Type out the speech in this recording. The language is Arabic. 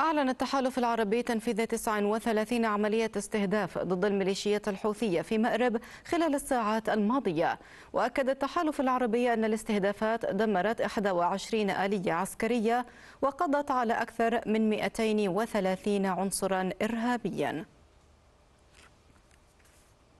أعلن التحالف العربي تنفيذ 39 عملية استهداف ضد الميليشيات الحوثية في مأرب خلال الساعات الماضية وأكد التحالف العربي أن الاستهدافات دمرت 21 آلية عسكرية وقضت على أكثر من 230 عنصرا إرهابيا